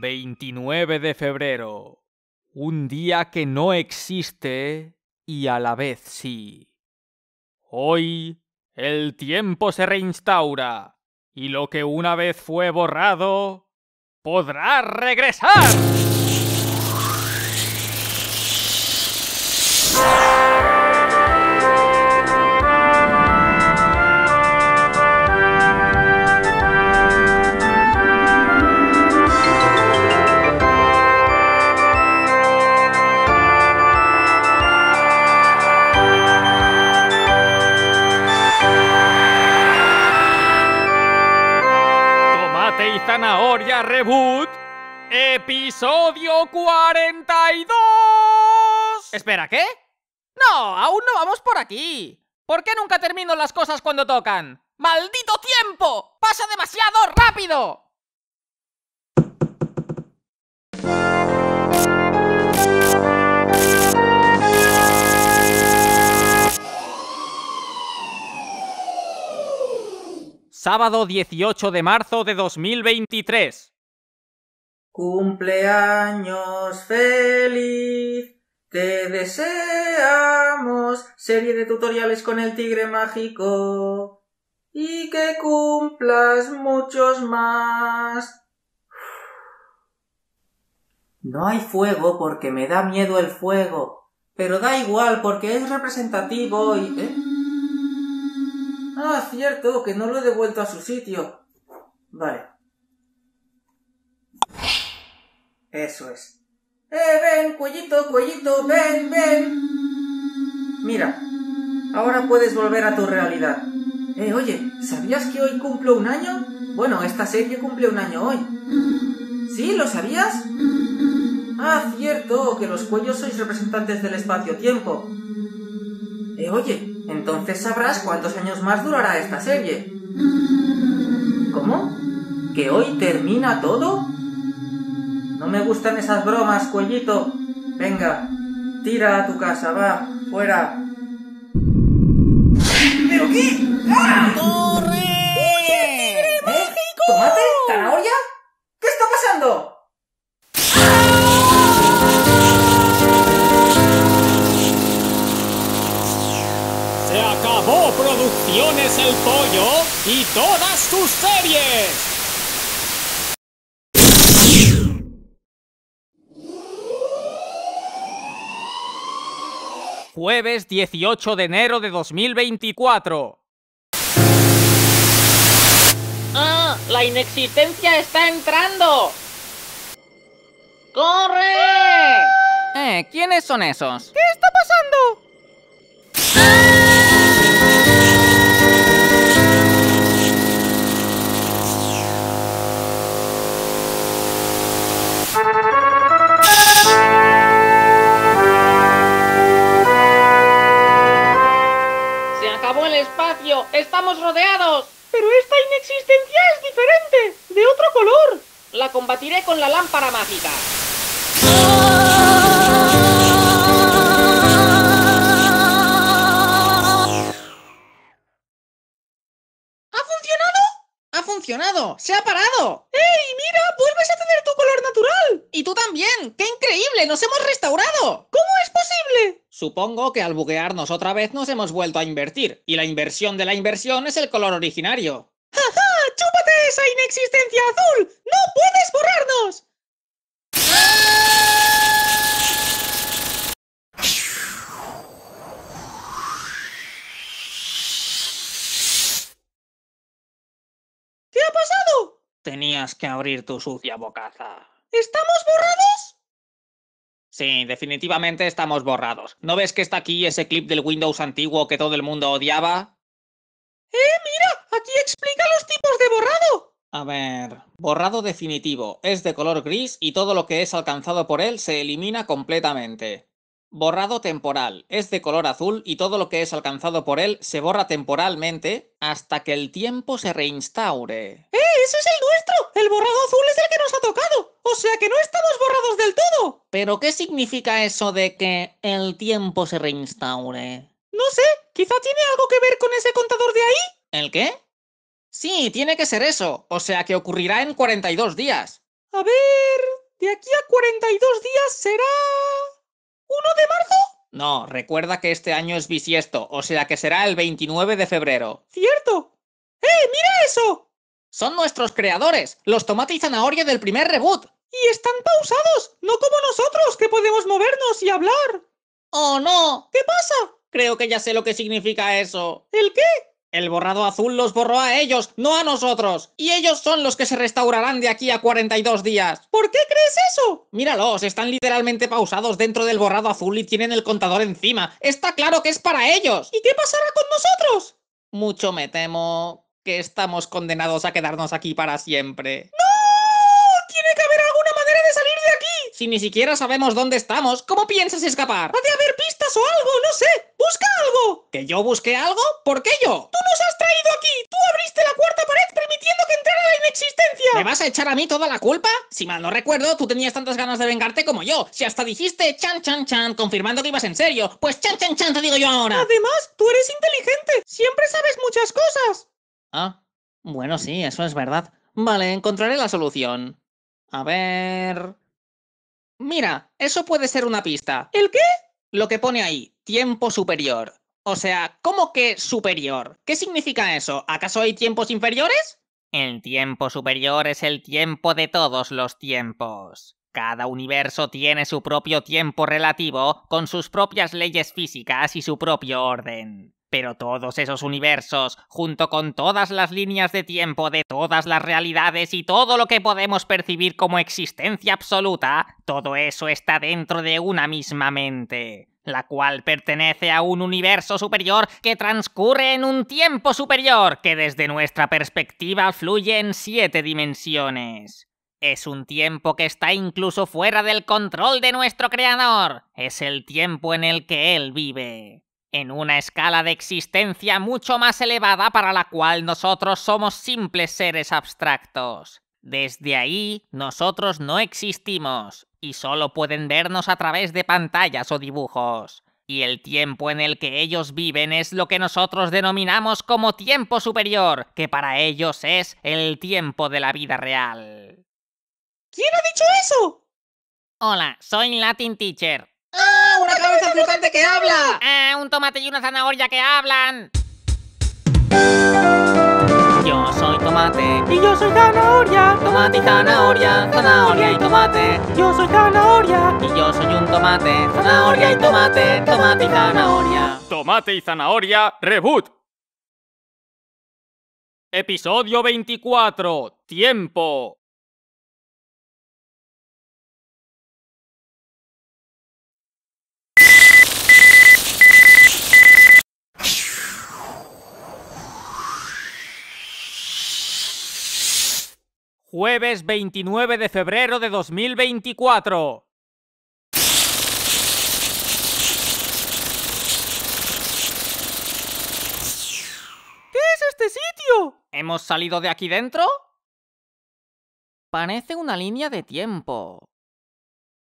29 de febrero. Un día que no existe y a la vez sí. Hoy el tiempo se reinstaura y lo que una vez fue borrado podrá regresar. Zanahoria Reboot, episodio 42. Espera, ¿qué? No, aún no vamos por aquí. ¿Por qué nunca termino las cosas cuando tocan? ¡Maldito tiempo! ¡Pasa demasiado rápido! sábado 18 de marzo de 2023. Cumpleaños feliz. Te deseamos serie de tutoriales con el tigre mágico y que cumplas muchos más. No hay fuego porque me da miedo el fuego, pero da igual porque es representativo y... ¿eh? cierto que no lo he devuelto a su sitio. Vale. Eso es. ¡Eh, ven, cuellito, cuellito, ven, ven! Mira, ahora puedes volver a tu realidad. Eh, oye, ¿sabías que hoy cumplo un año? Bueno, esta serie cumple un año hoy. ¿Sí? ¿Lo sabías? Ah, cierto, que los cuellos sois representantes del espacio-tiempo. Eh, oye, entonces sabrás cuántos años más durará esta serie. ¿Cómo? ¿Que hoy termina todo? No me gustan esas bromas, cuellito. Venga, tira a tu casa, va, fuera. ¿Pero qué? ¡Ah! es el Pollo y todas sus series. Jueves 18 de enero de 2024. ¡Ah! ¡La inexistencia está entrando! ¡Corre! Eh, ¿quiénes son esos? ¿Qué está pasando? ¡Estamos rodeados! Pero esta inexistencia es diferente, de otro color. La combatiré con la lámpara mágica. funcionado! ¡Se ha parado! ¡Ey, mira! ¡Vuelves a tener tu color natural! ¡Y tú también! ¡Qué increíble! ¡Nos hemos restaurado! ¿Cómo es posible? Supongo que al buguearnos otra vez nos hemos vuelto a invertir, y la inversión de la inversión es el color originario. ¡Ja, ja! ¡Chúpate esa inexistencia azul! ¡No puedes borrarnos! que abrir tu sucia bocaza. ¿Estamos borrados? Sí, definitivamente estamos borrados. ¿No ves que está aquí ese clip del Windows antiguo que todo el mundo odiaba? ¡Eh, mira! Aquí explica los tipos de borrado. A ver, borrado definitivo. Es de color gris y todo lo que es alcanzado por él se elimina completamente. Borrado temporal. Es de color azul y todo lo que es alcanzado por él se borra temporalmente hasta que el tiempo se reinstaure. ¡Eh! ¡Ese es el nuestro! ¡El borrado azul es el que nos ha tocado! ¡O sea que no estamos borrados del todo! ¿Pero qué significa eso de que el tiempo se reinstaure? No sé, quizá tiene algo que ver con ese contador de ahí. ¿El qué? Sí, tiene que ser eso. O sea que ocurrirá en 42 días. A ver, de aquí a 42 días será de marzo? No, recuerda que este año es bisiesto, o sea que será el 29 de febrero. ¡Cierto! ¡Eh, mira eso! Son nuestros creadores, los tomate y zanahoria del primer reboot. Y están pausados, no como nosotros, que podemos movernos y hablar. ¡Oh, no! ¿Qué pasa? Creo que ya sé lo que significa eso. ¿El qué? El borrado azul los borró a ellos, no a nosotros. Y ellos son los que se restaurarán de aquí a 42 días. ¿Por qué crees eso? Míralos, están literalmente pausados dentro del borrado azul y tienen el contador encima. Está claro que es para ellos. ¿Y qué pasará con nosotros? Mucho me temo que estamos condenados a quedarnos aquí para siempre. ¡No! Tiene que haber alguna manera de salir de aquí. Si ni siquiera sabemos dónde estamos, ¿cómo piensas escapar? Ha de haber pistas o algo, no sé. Busca algo. ¿Que yo busque algo? ¿Por qué yo? ido aquí? Tú abriste la cuarta pared permitiendo que entrara la inexistencia. ¿Me vas a echar a mí toda la culpa? Si mal no recuerdo, tú tenías tantas ganas de vengarte como yo. Si hasta dijiste chan chan chan confirmando que ibas en serio, pues chan chan chan te digo yo ahora. Además, tú eres inteligente. Siempre sabes muchas cosas. Ah, bueno, sí, eso es verdad. Vale, encontraré la solución. A ver... Mira, eso puede ser una pista. ¿El qué? Lo que pone ahí, tiempo superior. O sea, ¿cómo que superior? ¿Qué significa eso? ¿Acaso hay tiempos inferiores? El tiempo superior es el tiempo de todos los tiempos. Cada universo tiene su propio tiempo relativo, con sus propias leyes físicas y su propio orden. Pero todos esos universos, junto con todas las líneas de tiempo de todas las realidades y todo lo que podemos percibir como existencia absoluta, todo eso está dentro de una misma mente la cual pertenece a un universo superior que transcurre en un tiempo superior que desde nuestra perspectiva fluye en siete dimensiones. Es un tiempo que está incluso fuera del control de nuestro creador. Es el tiempo en el que él vive. En una escala de existencia mucho más elevada para la cual nosotros somos simples seres abstractos. Desde ahí, nosotros no existimos y solo pueden vernos a través de pantallas o dibujos. Y el tiempo en el que ellos viven es lo que nosotros denominamos como tiempo superior, que para ellos es el tiempo de la vida real. ¿Quién ha dicho eso? Hola, soy Latin Teacher. ¡Ah! ¡Una cabeza flotante que habla! ¡Ah! Un tomate y una zanahoria que hablan. Yo tomate. Y yo soy zanahoria. Tomate y zanahoria, zanahoria y tomate. Yo soy zanahoria. Y yo soy un tomate. Zanahoria y tomate, tomate y zanahoria. Tomate y zanahoria, reboot. Episodio 24. Tiempo. Jueves 29 de febrero de 2024. ¿Qué es este sitio? ¿Hemos salido de aquí dentro? Parece una línea de tiempo.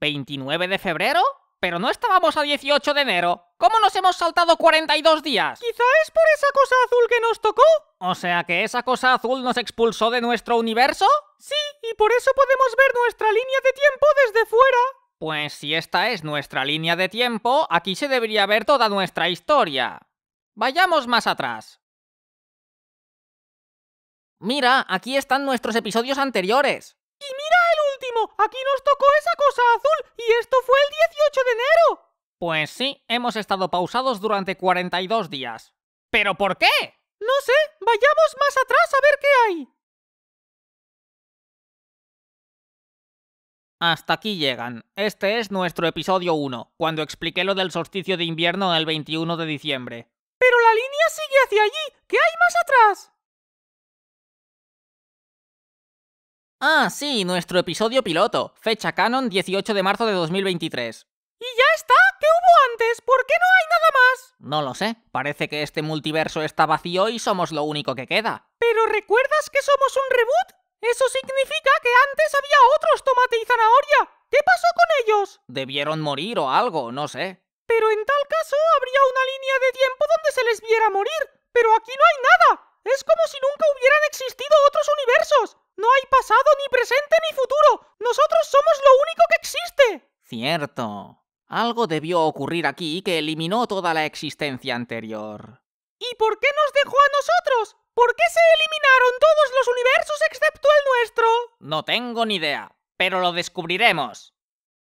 ¿29 de febrero? Pero no estábamos a 18 de enero. ¿Cómo nos hemos saltado 42 días? Quizá es por esa cosa azul que nos tocó. O sea que esa cosa azul nos expulsó de nuestro universo y por eso podemos ver nuestra línea de tiempo desde fuera. Pues si esta es nuestra línea de tiempo, aquí se debería ver toda nuestra historia. Vayamos más atrás. Mira, aquí están nuestros episodios anteriores. Y mira el último, aquí nos tocó esa cosa azul y esto fue el 18 de enero. Pues sí, hemos estado pausados durante 42 días. ¿Pero por qué? No sé, vayamos más atrás a ver qué hay. Hasta aquí llegan. Este es nuestro episodio 1, cuando expliqué lo del solsticio de invierno el 21 de diciembre. Pero la línea sigue hacia allí. ¿Qué hay más atrás? Ah, sí, nuestro episodio piloto, fecha canon 18 de marzo de 2023. Y ya está, ¿qué hubo antes? ¿Por qué no hay nada más? No lo sé, parece que este multiverso está vacío y somos lo único que queda. ¿Pero recuerdas que somos un reboot? Eso significa que antes había otros tomate y zanahoria. ¿Qué pasó con ellos? Debieron morir o algo, no sé. Pero en tal caso habría una línea de tiempo donde se les viera morir. Pero aquí no hay nada. Es como si nunca hubieran existido otros universos. No hay pasado, ni presente, ni futuro. Nosotros somos lo único que existe. Cierto. Algo debió ocurrir aquí que eliminó toda la existencia anterior. ¿Y por qué nos dejó a nosotros? ¿Por qué se eliminaron todos los universos excepto el nuestro? No tengo ni idea, pero lo descubriremos.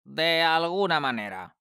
De alguna manera.